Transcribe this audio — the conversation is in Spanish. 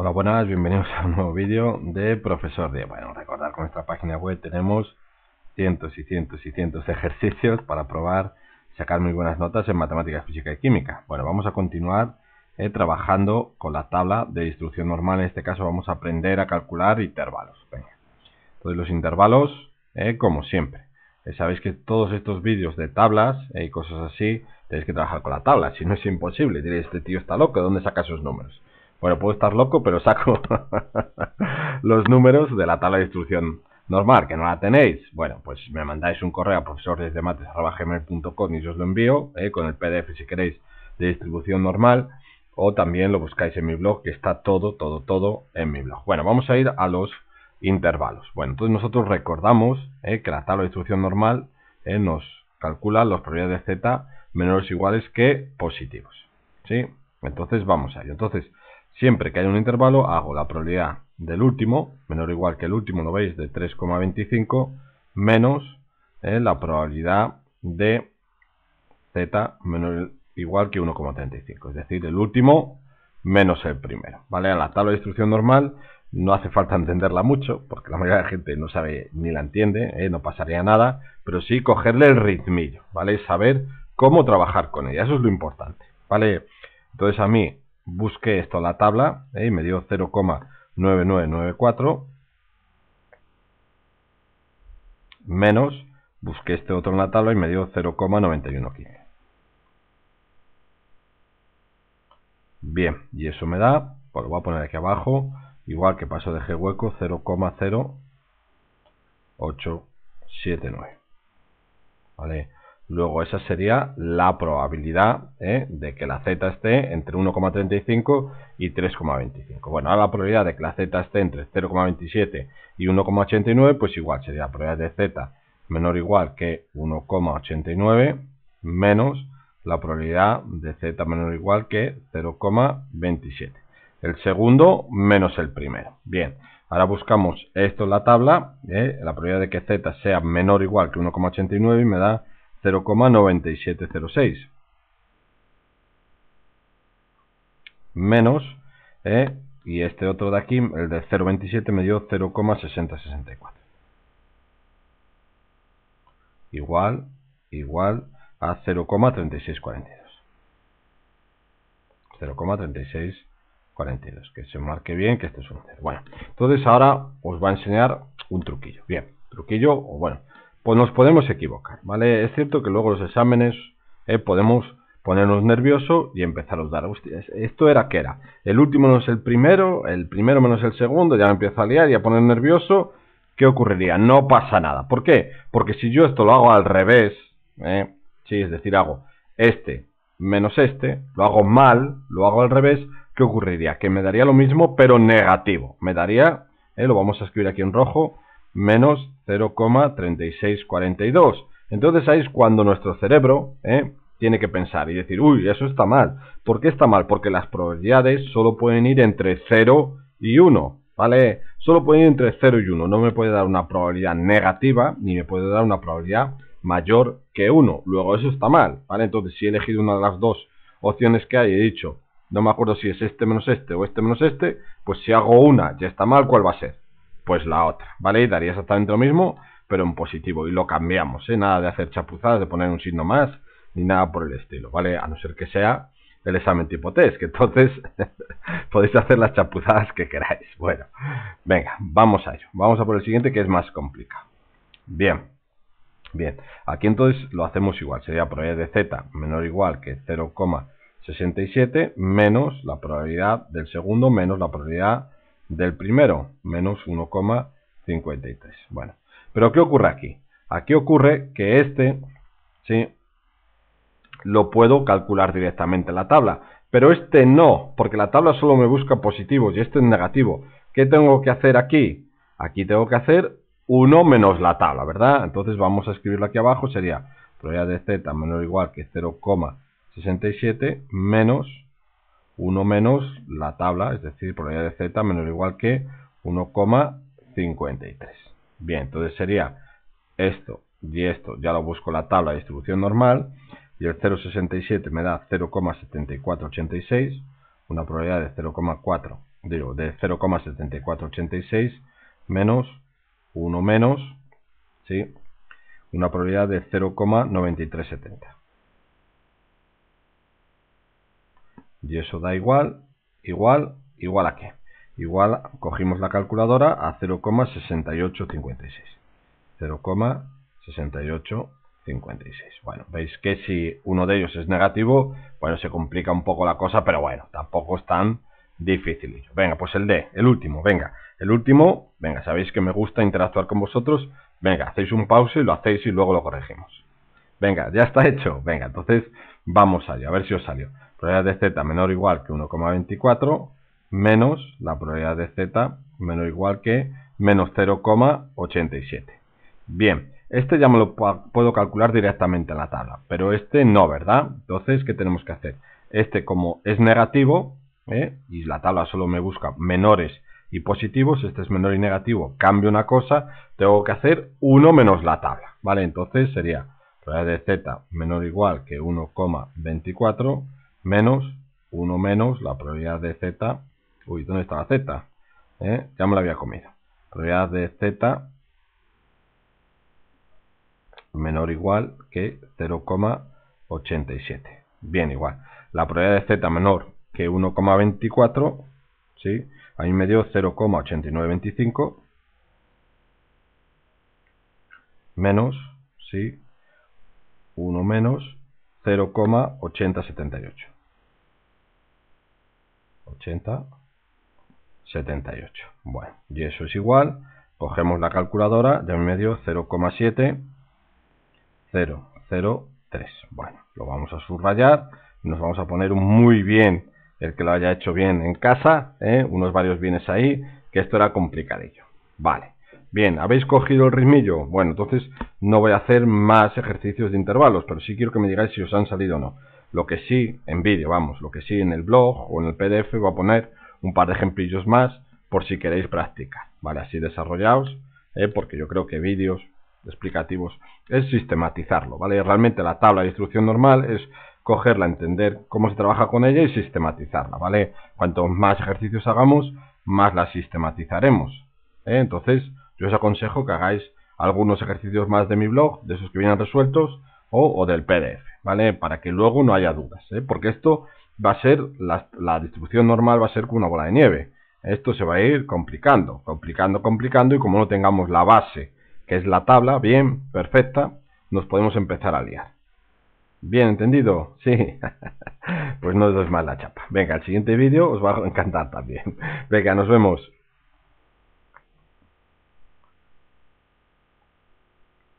Hola, buenas, bienvenidos a un nuevo vídeo de Profesor D. Bueno, recordar que en nuestra página web tenemos cientos y cientos y cientos de ejercicios para probar sacar muy buenas notas en matemáticas, física y química. Bueno, vamos a continuar eh, trabajando con la tabla de instrucción normal. En este caso vamos a aprender a calcular intervalos. Venga. Entonces los intervalos, eh, como siempre. Eh, sabéis que todos estos vídeos de tablas y cosas así, tenéis que trabajar con la tabla. Si no es imposible, diréis, este tío está loco, dónde saca esos números? Bueno, puedo estar loco, pero saco los números de la tabla de instrucción normal, que no la tenéis. Bueno, pues me mandáis un correo a profesoresdemates.com y yo os lo envío, eh, con el PDF si queréis de distribución normal, o también lo buscáis en mi blog, que está todo, todo, todo en mi blog. Bueno, vamos a ir a los intervalos. Bueno, entonces nosotros recordamos eh, que la tabla de instrucción normal eh, nos calcula los probabilidades de z menores o iguales que positivos. ¿sí? Entonces vamos a ello. Entonces, Siempre que hay un intervalo hago la probabilidad del último, menor o igual que el último, lo veis, de 3,25, menos eh, la probabilidad de z menor igual que 1,35. Es decir, el último menos el primero. ¿vale? En la tabla de instrucción normal no hace falta entenderla mucho, porque la mayoría de la gente no sabe ni la entiende, ¿eh? no pasaría nada, pero sí cogerle el ritmillo, ¿vale? Saber cómo trabajar con ella, eso es lo importante, ¿vale? Entonces a mí busqué esto, en la tabla, ¿eh? y me dio 0,9994 menos, busqué este otro en la tabla y me dio 0,9115. Bien, y eso me da, pues lo voy a poner aquí abajo, igual que paso de G hueco, 0,0879. ¿Vale? Luego esa sería la probabilidad ¿eh? de que la z esté entre 1,35 y 3,25. Bueno, ahora la probabilidad de que la z esté entre 0,27 y 1,89, pues igual sería la probabilidad de z menor o igual que 1,89 menos la probabilidad de z menor o igual que 0,27. El segundo menos el primero. Bien, ahora buscamos esto en la tabla, ¿eh? la probabilidad de que z sea menor o igual que 1,89 y me da 0,9706 menos eh, y este otro de aquí, el de 0,27 me dio 0,6064 igual, igual a 0,3642 0,3642 que se marque bien que este es un 0 bueno, entonces ahora os va a enseñar un truquillo bien, truquillo, o bueno pues nos podemos equivocar, ¿vale? Es cierto que luego los exámenes eh, podemos ponernos nervioso y empezar a dar hostias. Esto era que era. El último no es el primero, el primero menos el segundo, ya me empiezo a liar y a poner nervioso. ¿Qué ocurriría? No pasa nada. ¿Por qué? Porque si yo esto lo hago al revés, eh, sí, es decir, hago este menos este, lo hago mal, lo hago al revés, ¿qué ocurriría? Que me daría lo mismo, pero negativo. Me daría, eh, lo vamos a escribir aquí en rojo, menos 0,3642. Entonces ahí es cuando nuestro cerebro ¿eh? tiene que pensar y decir, uy, eso está mal. ¿Por qué está mal? Porque las probabilidades solo pueden ir entre 0 y 1, ¿vale? Solo pueden ir entre 0 y 1. No me puede dar una probabilidad negativa ni me puede dar una probabilidad mayor que 1. Luego eso está mal, ¿vale? Entonces si he elegido una de las dos opciones que hay, he dicho, no me acuerdo si es este menos este o este menos este, pues si hago una, ya está mal, ¿cuál va a ser? pues la otra, ¿vale? Y daría exactamente lo mismo, pero en positivo. Y lo cambiamos, ¿eh? Nada de hacer chapuzadas, de poner un signo más, ni nada por el estilo, ¿vale? A no ser que sea el examen tipo test, que entonces podéis hacer las chapuzadas que queráis. Bueno, venga, vamos a ello. Vamos a por el siguiente que es más complicado. Bien, bien. Aquí entonces lo hacemos igual. Sería probabilidad de z menor o igual que 0,67 menos la probabilidad del segundo menos la probabilidad del primero, menos 1,53. Bueno, pero ¿qué ocurre aquí? Aquí ocurre que este, ¿sí? Lo puedo calcular directamente en la tabla, pero este no, porque la tabla solo me busca positivos y este es negativo. ¿Qué tengo que hacer aquí? Aquí tengo que hacer 1 menos la tabla, ¿verdad? Entonces vamos a escribirlo aquí abajo, sería probabilidad de z menor o igual que 0,67 menos 1 menos la tabla, es decir, probabilidad de z menos o igual que 1,53. Bien, entonces sería esto y esto, ya lo busco la tabla de distribución normal, y el 0,67 me da 0,7486, una probabilidad de 0,4, digo, de 0,7486 menos 1 menos, ¿sí? Una probabilidad de 0,9370. Y eso da igual, igual, igual a qué. Igual cogimos la calculadora a 0,6856. 0,6856. Bueno, veis que si uno de ellos es negativo, bueno, se complica un poco la cosa, pero bueno, tampoco es tan difícil. Venga, pues el D, el último, venga. El último, venga, sabéis que me gusta interactuar con vosotros. Venga, hacéis un pause y lo hacéis y luego lo corregimos. Venga, ya está hecho. Venga, entonces Vamos allá, a ver si os salió. Probabilidad de z menor o igual que 1,24 menos la probabilidad de z menor o igual que menos 0,87. Bien, este ya me lo puedo calcular directamente en la tabla, pero este no, ¿verdad? Entonces, ¿qué tenemos que hacer? Este como es negativo, ¿eh? y la tabla solo me busca menores y positivos, este es menor y negativo, cambio una cosa, tengo que hacer 1 menos la tabla, ¿vale? Entonces sería Probabilidad de z menor o igual que 1,24 menos 1 menos la probabilidad de z. Uy, ¿dónde está la z? Eh, ya me la había comido. Probabilidad de z menor o igual que 0,87. Bien, igual. La probabilidad de z menor que 1,24, ¿sí? A mí me dio 0,8925 menos, ¿sí? 1 menos 0,8078. 80,78. Bueno, y eso es igual. Cogemos la calculadora de un medio 0,7003. Bueno, lo vamos a subrayar. Nos vamos a poner un muy bien, el que lo haya hecho bien en casa, ¿eh? unos varios bienes ahí, que esto era complicadillo. Vale. Bien, ¿habéis cogido el ritmillo? Bueno, entonces no voy a hacer más ejercicios de intervalos, pero sí quiero que me digáis si os han salido o no. Lo que sí, en vídeo, vamos, lo que sí en el blog o en el PDF voy a poner un par de ejemplillos más por si queréis práctica, ¿vale? Así desarrollaos, ¿eh? porque yo creo que vídeos explicativos es sistematizarlo, ¿vale? Realmente la tabla de instrucción normal es cogerla, entender cómo se trabaja con ella y sistematizarla, ¿vale? Cuantos más ejercicios hagamos, más la sistematizaremos, ¿eh? Entonces, yo os aconsejo que hagáis algunos ejercicios más de mi blog, de esos que vienen resueltos, o, del PDF, ¿vale? Para que luego no haya dudas, ¿eh? Porque esto va a ser, la, distribución normal va a ser con una bola de nieve. Esto se va a ir complicando, complicando, complicando, y como no tengamos la base, que es la tabla, bien, perfecta, nos podemos empezar a liar. Bien, ¿entendido? Sí. pues no os más la chapa. Venga, el siguiente vídeo os va a encantar también. Venga, nos vemos.